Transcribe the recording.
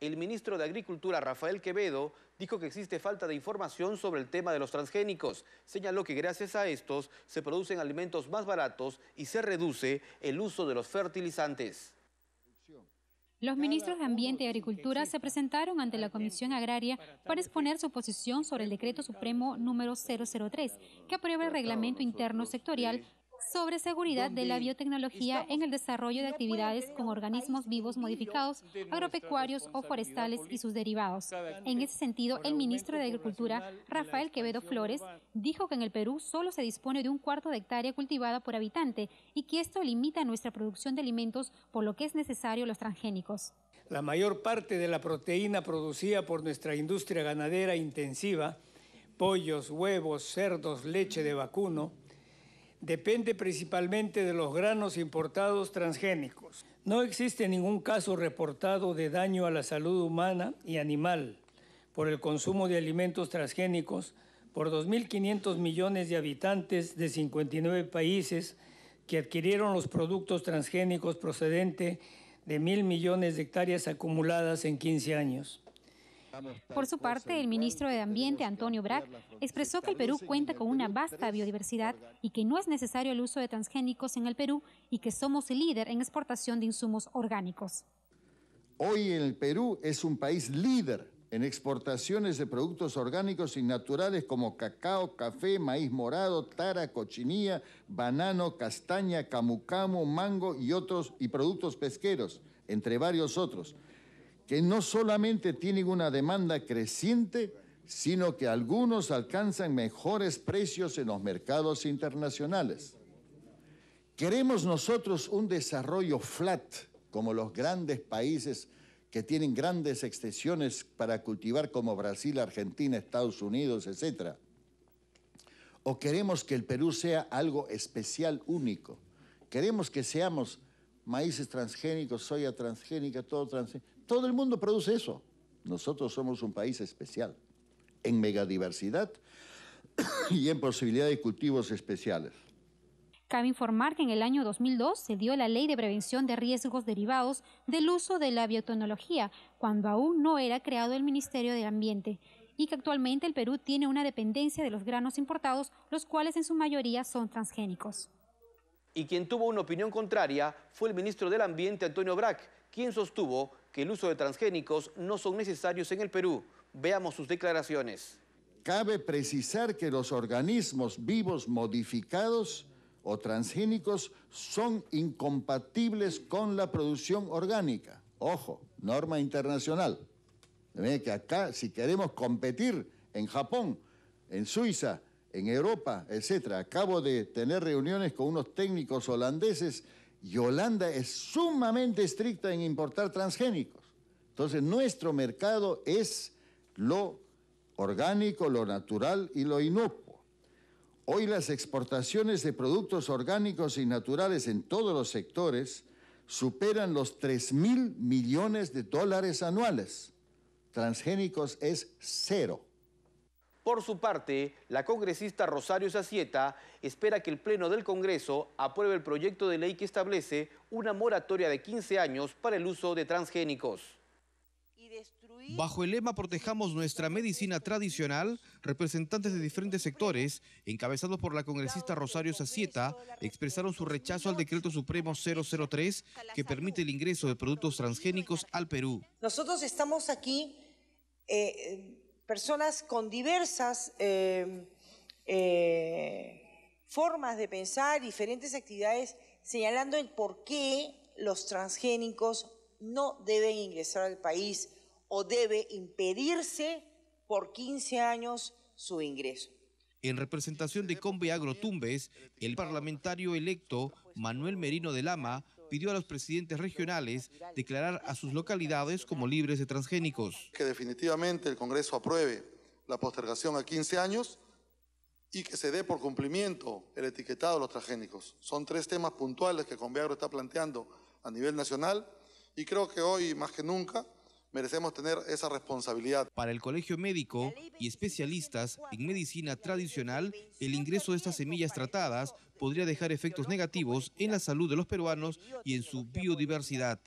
El ministro de Agricultura, Rafael Quevedo, dijo que existe falta de información sobre el tema de los transgénicos. Señaló que gracias a estos se producen alimentos más baratos y se reduce el uso de los fertilizantes. Los ministros de Ambiente y Agricultura se presentaron ante la Comisión Agraria para exponer su posición sobre el decreto supremo número 003, que aprueba el reglamento interno sectorial sobre seguridad de la biotecnología en el desarrollo de actividades con organismos vivos modificados, agropecuarios o forestales y sus derivados. En ese sentido, el ministro de Agricultura, Rafael Quevedo Flores, dijo que en el Perú solo se dispone de un cuarto de hectárea cultivada por habitante y que esto limita nuestra producción de alimentos, por lo que es necesario los transgénicos. La mayor parte de la proteína producida por nuestra industria ganadera intensiva, pollos, huevos, cerdos, leche de vacuno, depende principalmente de los granos importados transgénicos. No existe ningún caso reportado de daño a la salud humana y animal por el consumo de alimentos transgénicos por 2.500 millones de habitantes de 59 países que adquirieron los productos transgénicos procedente de mil millones de hectáreas acumuladas en 15 años. Por su parte, el ministro de Ambiente, Antonio Brack, expresó que el Perú cuenta con una vasta biodiversidad y que no es necesario el uso de transgénicos en el Perú y que somos líder en exportación de insumos orgánicos. Hoy el Perú es un país líder en exportaciones de productos orgánicos y naturales como cacao, café, maíz morado, tara, cochinilla, banano, castaña, camucamo, mango y otros y productos pesqueros, entre varios otros que no solamente tienen una demanda creciente, sino que algunos alcanzan mejores precios en los mercados internacionales. Queremos nosotros un desarrollo flat, como los grandes países que tienen grandes extensiones para cultivar como Brasil, Argentina, Estados Unidos, etc. O queremos que el Perú sea algo especial, único. Queremos que seamos maíces transgénicos, soya transgénica, todo transgénico. Todo el mundo produce eso. Nosotros somos un país especial en megadiversidad y en posibilidad de cultivos especiales. Cabe informar que en el año 2002 se dio la Ley de Prevención de Riesgos Derivados del Uso de la Biotecnología, cuando aún no era creado el Ministerio del Ambiente, y que actualmente el Perú tiene una dependencia de los granos importados, los cuales en su mayoría son transgénicos. Y quien tuvo una opinión contraria fue el ministro del Ambiente, Antonio Brac, quien sostuvo que el uso de transgénicos no son necesarios en el Perú. Veamos sus declaraciones. Cabe precisar que los organismos vivos modificados o transgénicos son incompatibles con la producción orgánica. Ojo, norma internacional. que acá, si queremos competir en Japón, en Suiza, en Europa, etcétera, Acabo de tener reuniones con unos técnicos holandeses y Holanda es sumamente estricta en importar transgénicos. Entonces, nuestro mercado es lo orgánico, lo natural y lo inocuo. Hoy las exportaciones de productos orgánicos y naturales en todos los sectores superan los 3 mil millones de dólares anuales. Transgénicos es cero. Por su parte, la congresista Rosario Sacieta espera que el Pleno del Congreso apruebe el proyecto de ley que establece una moratoria de 15 años para el uso de transgénicos. Bajo el lema Protejamos nuestra medicina tradicional, representantes de diferentes sectores, encabezados por la congresista Rosario Sacieta, expresaron su rechazo al decreto supremo 003 que permite el ingreso de productos transgénicos al Perú. Nosotros estamos aquí eh, personas con diversas em, eh, formas de pensar, diferentes actividades, señalando el por qué los transgénicos no deben ingresar al país o debe impedirse por 15 años su ingreso. En representación de Combe Tumbes, el parlamentario electo Manuel Merino de Lama pidió a los presidentes regionales declarar a sus localidades como libres de transgénicos. Que definitivamente el Congreso apruebe la postergación a 15 años y que se dé por cumplimiento el etiquetado de los transgénicos. Son tres temas puntuales que Conveagro está planteando a nivel nacional y creo que hoy más que nunca merecemos tener esa responsabilidad. Para el colegio médico y especialistas en medicina tradicional, el ingreso de estas semillas tratadas podría dejar efectos negativos en la salud de los peruanos y en su biodiversidad.